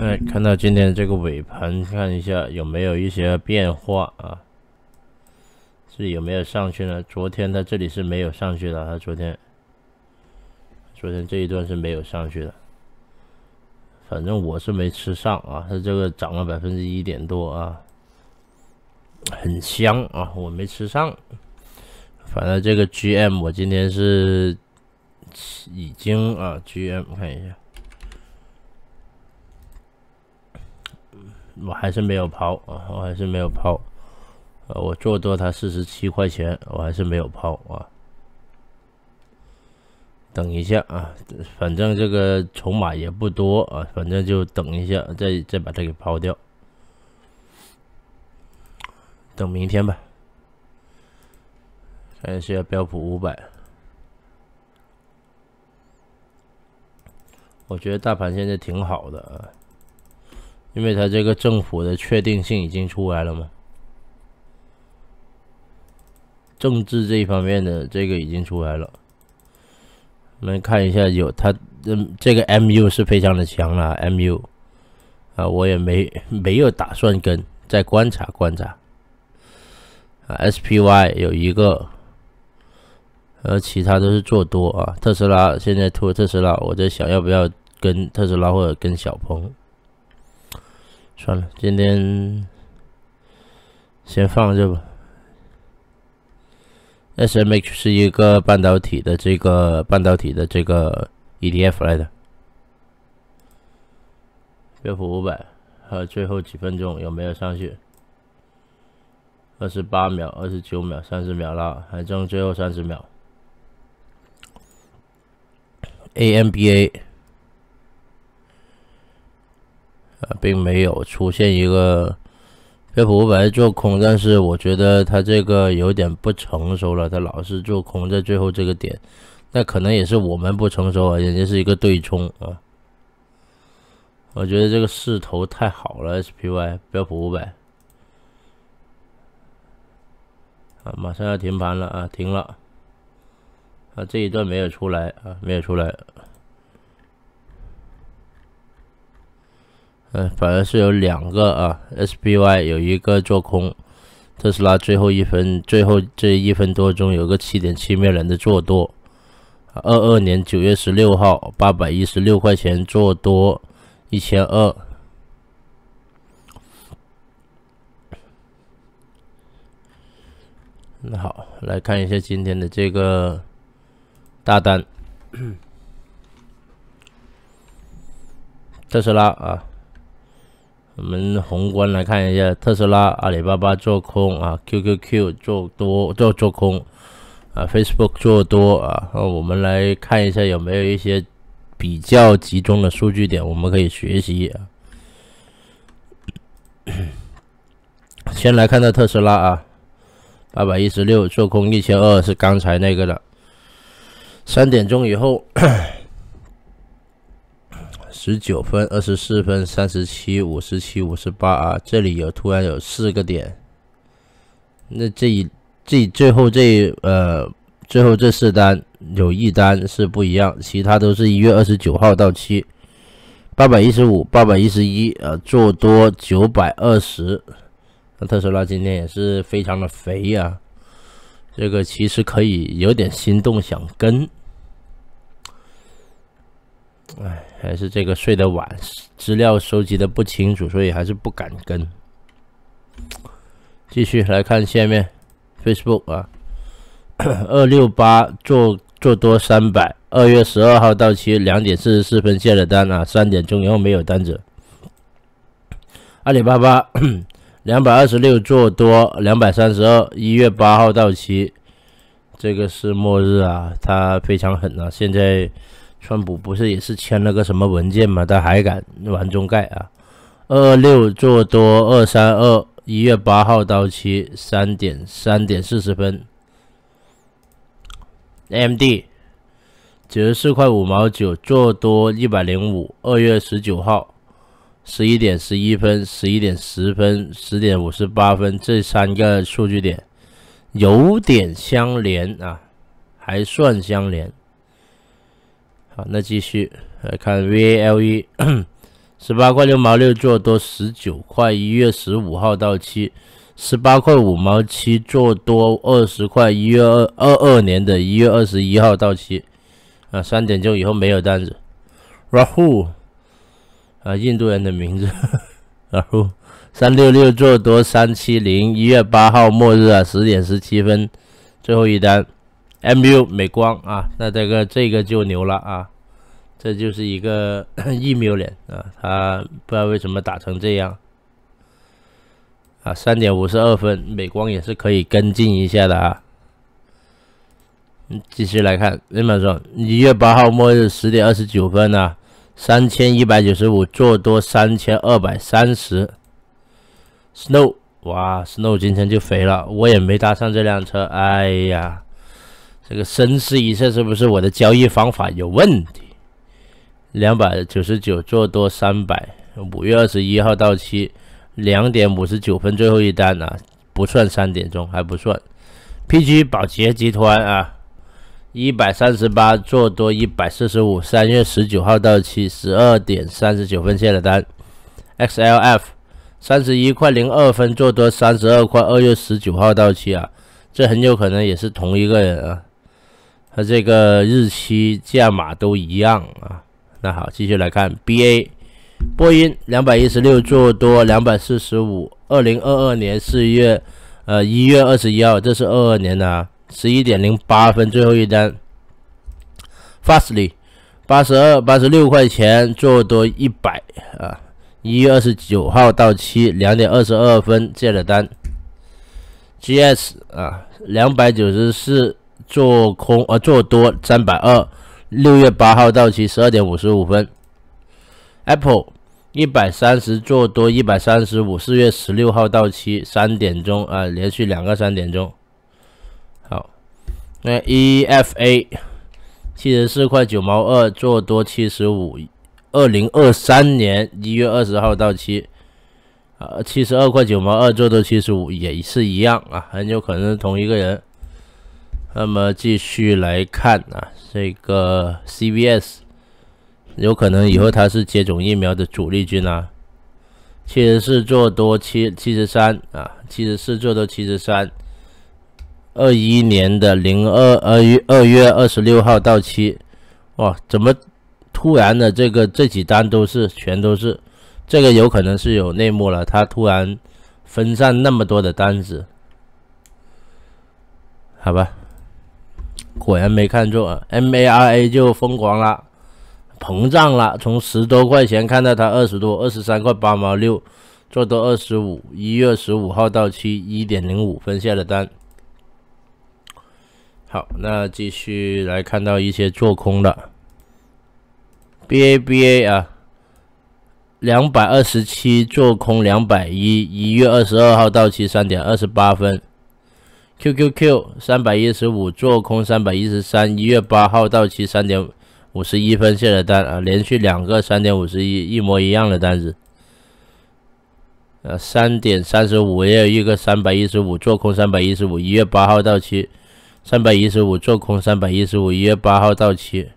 哎，看到今天这个尾盘，看一下有没有一些变化啊？是有没有上去呢？昨天它这里是没有上去的，它昨天昨天这一段是没有上去的。反正我是没吃上啊，它这个涨了百分之一点多啊，很香啊，我没吃上。反正这个 GM 我今天是已经啊，GM 看一下。我还是没有抛啊，我还是没有抛，呃，我做多它四十七块钱，我还是没有抛啊。等一下啊，反正这个筹码也不多啊，反正就等一下，再再把它给抛掉。等明天吧。看一下标普五百，我觉得大盘现在挺好的啊。因为它这个政府的确定性已经出来了嘛，政治这一方面的这个已经出来了。我们看一下，有它这这个 MU 是非常的强了，MU 啊，我也没没有打算跟，再观察观察啊 SPY 有一个，而其他都是做多啊。特斯拉现在突特斯拉，我在想要不要跟特斯拉或者跟小鹏。算了，今天先放着吧。SMH 是一个半导体的这个半导体的这个 ETF 来的，标普五百还有最后几分钟有没有上去？二十八秒、二十九秒、三十秒了，还剩最后三十秒。AMBA。啊，并没有出现一个标普五百做空，但是我觉得它这个有点不成熟了，它老是做空在最后这个点，那可能也是我们不成熟啊，人家是一个对冲啊。我觉得这个势头太好了，SPY 标普五百啊，马上要停盘了啊，停了啊，这一段没有出来啊，没有出来。嗯，反而是有两个啊，SPY 有一个做空，特斯拉最后一分，最后这一分多钟有个七点七秒人的做多，二二年九月十六号八百一十六块钱做多一千二。那好，来看一下今天的这个大单，特斯拉啊。我们宏观来看一下，特斯拉、阿里巴巴做空啊，QQQ 做多做做空啊，Facebook 做多啊，我们来看一下有没有一些比较集中的数据点，我们可以学习 先来看到特斯拉啊，八百一十六做空一千二，是刚才那个的三点钟以后。十九分、二十四分、三十七、五十七、五十八啊！这里有突然有四个点，那这一这最后这呃最后这四单有一单是不一样，其他都是一月二十九号到期。八百一十五、八百一十一啊，做多九百二十。那特斯拉今天也是非常的肥呀，这个其实可以有点心动想跟，哎。还是这个睡得晚，资料收集的不清楚，所以还是不敢跟。继续来看下面，Facebook 啊，二六八做做多三百，二月十二号到期，两点四十四分下的单啊，三点钟然后没有单子。阿里巴巴 两百二十六做多两百三十二，一月八号到期，这个是末日啊，它非常狠啊，现在。川普不是也是签了个什么文件嘛？他还敢玩中概啊？二六做多，二三二一月八号到期，三点三点四十分，M D 九十四块五毛九做多一百零五，二月十九号十一点十一分、十一点十分、十点五十八分这三个数据点有点相连啊，还算相连。好，那继续来看，V A L E 十八块六毛六做多，十九块一月十五号到期；十八块五毛七做多，二十块一月二二二年的一月二十一号到期。啊，三点钟以后没有单子。Rahu，啊，印度人的名字。然后三六六做多，三七零一月八号末日啊，十点十七分，最后一单。M U 美光啊，那这个这个就牛了啊，这就是一个亿 秒脸啊，他不知道为什么打成这样啊。三点五十二分，美光也是可以跟进一下的啊。嗯，继续来看，那么说，一月八号末日十点二十九分呢，三千一百九十五做多三千二百三十。Snow，哇，Snow 今天就肥了，我也没搭上这辆车，哎呀。这个深思一下，是不是我的交易方法有问题？两百九十九做多三百，五月二十一号到期，两点五十九分最后一单啊，不算三点钟还不算。PG 保洁集团啊，一百三十八做多一百四十五，三月十九号到期，十二点三十九分下的单。XLF 三十一块零二分做多三十二块，二月十九号到期啊，这很有可能也是同一个人啊。那这个日期价码都一样啊？那好，继续来看 B A，波音两百一十六做多两百四十五，二零二二年四月呃一月二十一号，这是二二年的十一点零八分最后一单。Fastly 八十二八十六块钱做多一百啊，一月二十九号到期两点二十二分接了单。G S 啊两百九十四。做空呃做多三百二，六月八号到期十二点五十五分。Apple 一百三十做多一百三十五，四月十六号到期三点钟啊，连续两个三点钟。好，那 EFA 七十四块九毛二做多七十五，二零二三年一月二十号到期啊，七十二块九毛二做多七十五也是一样啊，很有可能是同一个人。那么继续来看啊，这个 C V S 有可能以后它是接种疫苗的主力军啊。七十四做多七七十三啊，七十四做多七十三。二一年的零二二月二月二十六号到期。哇，怎么突然的这个这几单都是全都是？这个有可能是有内幕了，他突然分散那么多的单子，好吧？果然没看错啊，MARA 就疯狂了，膨胀了，从十多块钱看到它二十多，二十三块八毛六，做到二十五，一月十五号到期，一点零五分下的单。好，那继续来看到一些做空的，BABA 啊，两百二十七做空两百一，一月二十二号到期，三点二十八分。Q Q Q 三百一十五做空三百一十三，一月八号到期三点五十一分下的单啊，连续两个三点五十一一模一样的单子。呃，三点三十五也有一个三百一十五做空三百一十五，一月八号到期。三百一十五做空三百一十五，一月八号到期。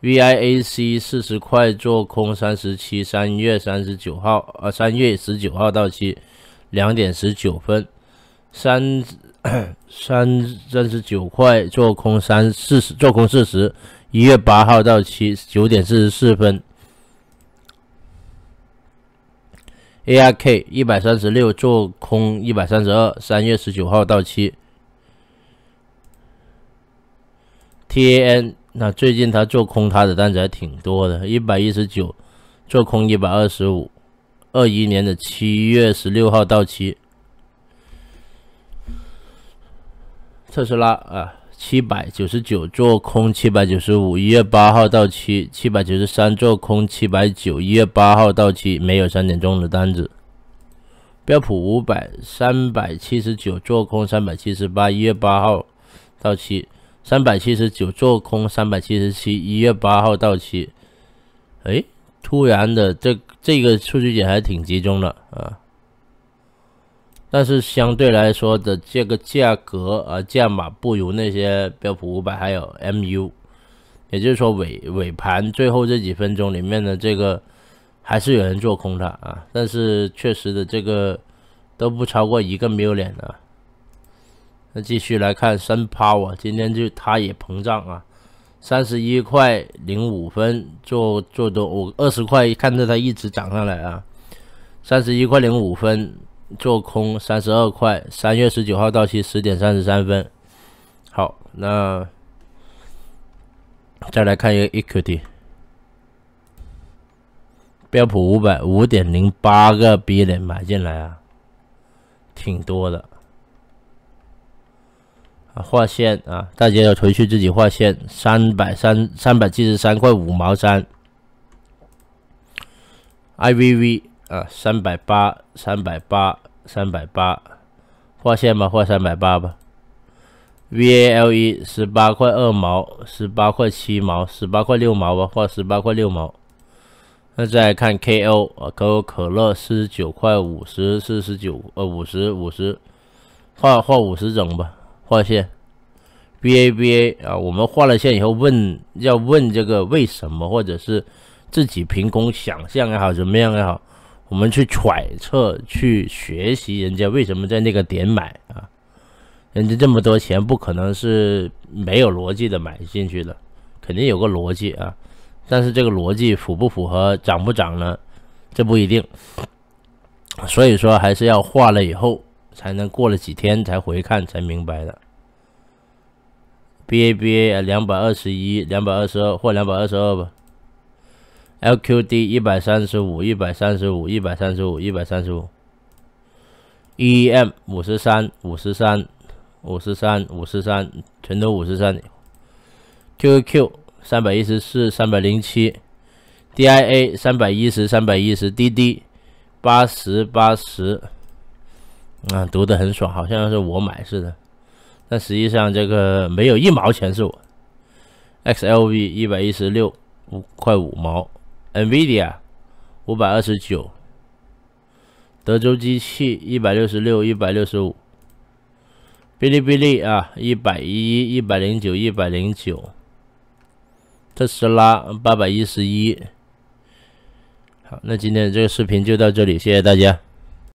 V I N C 四十块做空三十七，三月三十九号啊，三月十九号到期，两点十九分。三三三十九块做空三四十做空四十一月八号到期九点四十四分。ARK 一百三十六做空一百三十二三月十九号到期。TAN 那最近他做空他的单子还挺多的，一百一十九做空一百二十五二一年的七月十六号到期。特斯拉啊，七百九十九做空七百九十五，一月八号到期；七百九十三做空七百九，一月八号到期。没有三点钟的单子。标普五百三百七十九做空三百七十八，一月八号到期；三百七十九做空三百七十七，一月八号到期。哎，突然的，这这个数据点还挺集中的啊。但是相对来说的这个价格啊价码不如那些标普五百还有 MU，也就是说尾尾盘最后这几分钟里面的这个还是有人做空它啊，但是确实的这个都不超过一个 million 啊。那继续来看深抛啊，今天就它也膨胀啊，三十一块零五分做做多，我二十块看着它一直涨上来啊，三十一块零五分。做空三十二块，三月十九号到期，十点三十三分。好，那再来看一个 equity，标普五百五点零八个 B 点买进来啊，挺多的。啊，画线啊，大家要回去自己画线，三百三三百七十三块五毛三，IVV。啊，三百八，三百八，三百八，画线吧，画三百八吧。V A L E 十八块二毛，十八块七毛，十八块六毛吧，画十八块六毛。那再看 K O 啊，可口可乐四十九块五十四十九，呃，五十五十，画画五十整吧，画线。B A B A 啊，我们画了线以后问，要问这个为什么，或者是自己凭空想象也好，怎么样也好。我们去揣测、去学习人家为什么在那个点买啊？人家这么多钱不可能是没有逻辑的买进去的，肯定有个逻辑啊。但是这个逻辑符不符合涨不涨呢？这不一定。所以说还是要画了以后，才能过了几天才回看才明白的。BABA 两百二十一、两百二十二或两百二十二吧。LQD 一百三十五，一百三十五，一百三十五，一百三十五。EM 五十三，五十三，五十三，五十三，全都五十三。q q 三百一十四，三百零七。DIA 三百一十，三百一十。DD 八十八十。啊，读的很爽，好像是我买似的。但实际上这个没有一毛钱是我。x l v 一百一十六五块五毛。NVIDIA，五百二十九；德州机器一百六十六、一百六十五；哔哩哔哩啊，一百一、一百零九、一百零九；特斯拉八百一十一。好，那今天的这个视频就到这里，谢谢大家。